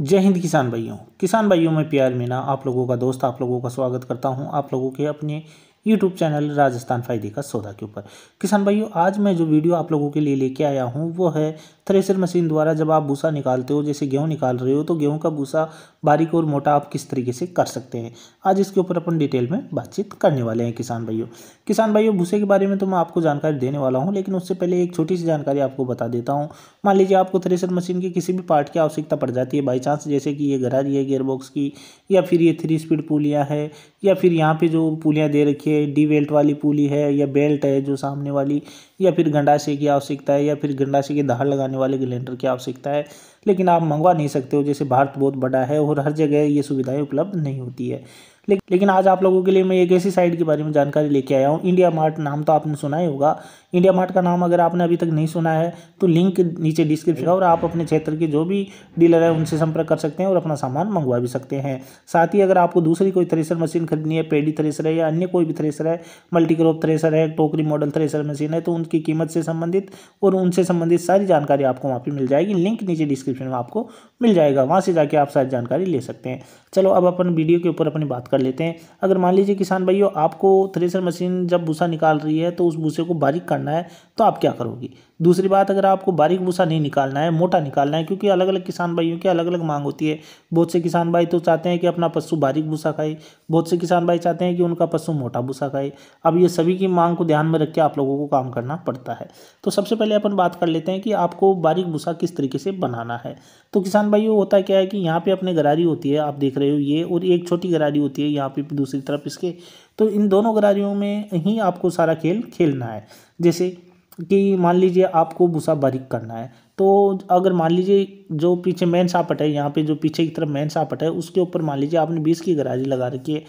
जय हिंद किसान भाइयों किसान भाइयों में प्यार मीना आप लोगों का दोस्त आप लोगों का स्वागत करता हूं आप लोगों के अपने यूट्यूब चैनल राजस्थान फ़ायदे का सौदा के ऊपर किसान भाइयों आज मैं जो वीडियो आप लोगों के लिए लेके आया हूं वो है थ्रेसर मशीन द्वारा जब आप भूसा निकालते हो जैसे गेहूँ निकाल रहे हो तो गेहूँ का भूसा बारीक और मोटा आप किस तरीके से कर सकते हैं आज इसके ऊपर अपन डिटेल में बातचीत करने वाले हैं किसान भाइयों किसान भाइयों भूसे के बारे में तो मैं आपको जानकारी देने वाला हूँ लेकिन उससे पहले एक छोटी सी जानकारी आपको बता देता हूँ मान लीजिए आपको थ्रेसर मशीन की किसी भी पार्ट की आवश्यकता पड़ जाती है बाई चांस जैसे कि ये गरारी है गेयरबॉक्स की या फिर ये थ्री स्पीड पुलियाँ है या फिर यहाँ पर जो पुलियाँ दे रखी है डी बेल्ट वाली पुली है या बेल्ट है जो सामने वाली या फिर गंडासे की आवश्यकता है या फिर गंडासे की धार लगाने आने वाले गिलेंडर की आवश्यकता है लेकिन आप मंगवा नहीं सकते हो जैसे भारत बहुत बड़ा है और हर जगह ये सुविधाएँ उपलब्ध नहीं होती है लेकिन आज आप लोगों के लिए मैं एक ऐसी साइट के बारे में जानकारी लेके आया हूँ इंडिया मार्ट नाम तो आपने सुना ही होगा इंडिया मार्ट का नाम अगर आपने अभी तक नहीं सुना है तो लिंक नीचे डिस्क्रिप्शन और आप अपने क्षेत्र के जो भी डीलर है उनसे संपर्क कर सकते हैं और अपना सामान मंगवा भी सकते हैं साथ ही अगर आपको दूसरी कोई थ्रेसर मशीन खरीदनी है पेडी थ्रेसर है या अन्य कोई भी थ्रेसर है मल्टीक्रोप थ्रेसर है टोकरी मॉडल थ्रेसर मशीन है तो उनकी कीमत से संबंधित और उनसे संबंधित सारी जानकारी आपको वहाँ पर मिल जाएगी लिंक नीचे डिस्क्रिप्शन में आपको मिल जाएगा वहाँ से जाके आप सारी जानकारी ले सकते हैं चलो अब अपन वीडियो के ऊपर अपनी बात कर लेते हैं अगर मान लीजिए किसान भाइयों आपको थ्रेसर मशीन जब भूसा निकाल रही है तो उस भूसे को बारीक करना है तो आप क्या करोगे दूसरी बात अगर आपको बारीक भूसा नहीं निकालना है मोटा निकालना है क्योंकि अलग अलग किसान भाइयों की अलग अलग मांग होती है बहुत से किसान भाई तो चाहते हैं कि अपना पशु बारीक भूसा खाए बहुत से किसान भाई चाहते हैं कि उनका पशु मोटा भूसा खाए अब ये सभी की मांग को ध्यान में रख के आप लोगों को काम करना पड़ता है तो सबसे पहले अपन बात कर लेते हैं कि आपको बारीक भूसा किस तरीके से बनाना है तो किसान भाइयों होता क्या है कि यहाँ पर अपने गरारी होती है आप देख रहे हो ये और एक छोटी गरारी होती है यहाँ पर दूसरी तरफ इसके तो इन दोनों गरारियों में ही आपको सारा खेल खेलना है जैसे कि मान लीजिए आपको भूसा बारीक करना है तो अगर मान लीजिए जो पीछे मेन सापट है यहाँ पे जो पीछे की तरफ मेन सापट है उसके ऊपर मान लीजिए आपने बीस की गरारी लगा रखी है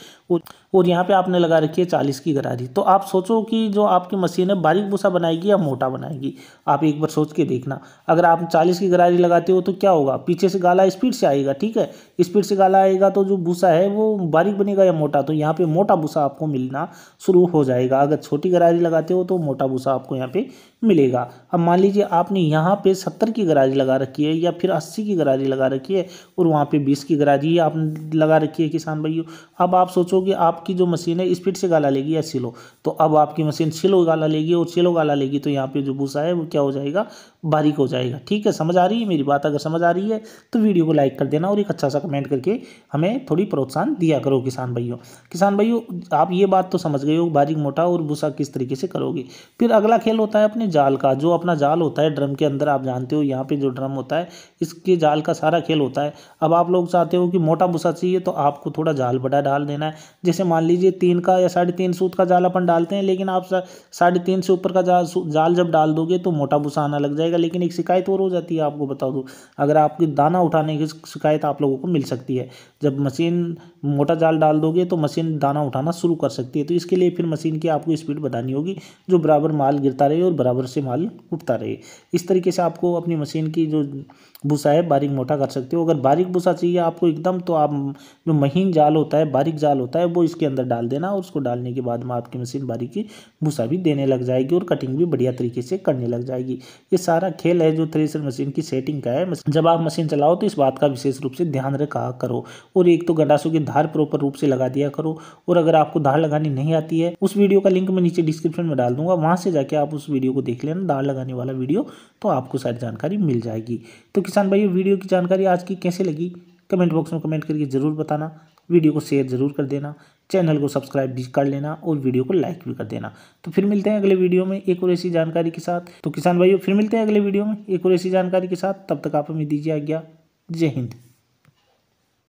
और यहाँ पे आपने लगा रखी है चालीस की गरारी तो आप सोचो कि जो आपकी मशीन है बारीक भूसा बनाएगी या मोटा बनाएगी आप एक बार सोच के देखना अगर आप चालीस की गरारी लगाते हो तो क्या होगा पीछे से गाला स्पीड से आएगा ठीक है स्पीड से गाला आएगा तो जो भूसा है वो बारीक बनेगा या मोटा तो यहाँ पर मोटा भूसा आपको मिलना शुरू हो जाएगा अगर छोटी गरारी लगाते हो तो मोटा भूसा आपको यहाँ पर मिलेगा अब मान लीजिए आपने यहाँ पे सत्तर की गराजी लगा रखी है या फिर अस्सी की गरारी लगा रखी है और वहाँ पे बीस की गराजी आप लगा रखी है किसान भाइयों अब आप सोचोगे आपकी जो मशीन है स्पीड से गाला लेगी या सिलो तो अब आपकी मशीन सिलो गाला लेगी और सिलो गाला लेगी तो यहाँ पर जो भूसा है वो क्या हो जाएगा बारीक हो जाएगा ठीक है समझ आ रही है मेरी बात अगर समझ आ रही है तो वीडियो को लाइक कर देना और एक अच्छा सा कमेंट करके हमें थोड़ी प्रोत्साहन दिया करो किसान भाइयों किसान भाइयों आप ये बात तो समझ गए हो बारीक मोटा और भूसा किस तरीके से करोगे फिर अगला खेल होता है अपने हैं जाल का जो अपना जाल होता है ड्रम के अंदर आप जानते हो यहाँ पे जो ड्रम होता है इसके जाल का सारा खेल होता है अब आप लोग चाहते हो कि मोटा भूसा चाहिए तो आपको थोड़ा जाल बड़ा डाल देना है जैसे मान लीजिए तीन का या साढ़े तीन सूत का जाल अपन डालते हैं लेकिन आप साढ़े तीन से ऊपर का जाल जाल जब डाल दोगे तो मोटा भूसा आना लग जाएगा लेकिन एक शिकायत और हो जाती है आपको बता दूँ अगर आपकी दाना उठाने की शिकायत आप लोगों को मिल सकती है जब मशीन मोटा जाल डाल दोगे तो मशीन दाना उठाना शुरू कर सकती है तो इसके लिए फिर मशीन की आपको स्पीड बढ़ानी होगी जो बराबर माल गिरता रहे और बराबर पावर से माल उठता रहे इस तरीके से आपको अपनी मशीन की जो भूसा है बारीक मोटा कर सकते हो अगर बारीक भूसा चाहिए आपको एकदम तो आप जो महीन जाल होता है बारीक जाल होता है वो इसके अंदर डाल देना और उसको डालने के बाद में आपकी मशीन बारीक की भूसा भी देने लग जाएगी और कटिंग भी बढ़िया तरीके से करने लग जाएगी ये सारा खेल है जो थ्रेसर मशीन की सेटिंग का है जब आप मशीन चलाओ तो इस बात का विशेष रूप से ध्यान रखा करो और एक तो गडासों की धार प्रॉपर रूप से लगा दिया करो और अगर आपको धार लगानी नहीं आती है उस वीडियो का लिंक मैं नीचे डिस्क्रिप्शन में डाल दूंगा वहां से जाके आप उस वीडियो को देख लेना दाल लगाने वाला वीडियो तो आपको सारी जानकारी मिल जाएगी तो किसान भाई वीडियो की जानकारी आज की कैसे लगी कमेंट बॉक्स में कमेंट करके ज़रूर बताना वीडियो को शेयर ज़रूर कर देना चैनल को सब्सक्राइब भी कर लेना और वीडियो को लाइक भी कर देना तो फिर मिलते हैं अगले वीडियो में एक और ऐसी जानकारी के साथ तो किसान भाइयों फिर मिलते हैं अगले वीडियो में एक और ऐसी जानकारी के साथ तब तक आप हमें दीजिए आज्ञा जय हिंद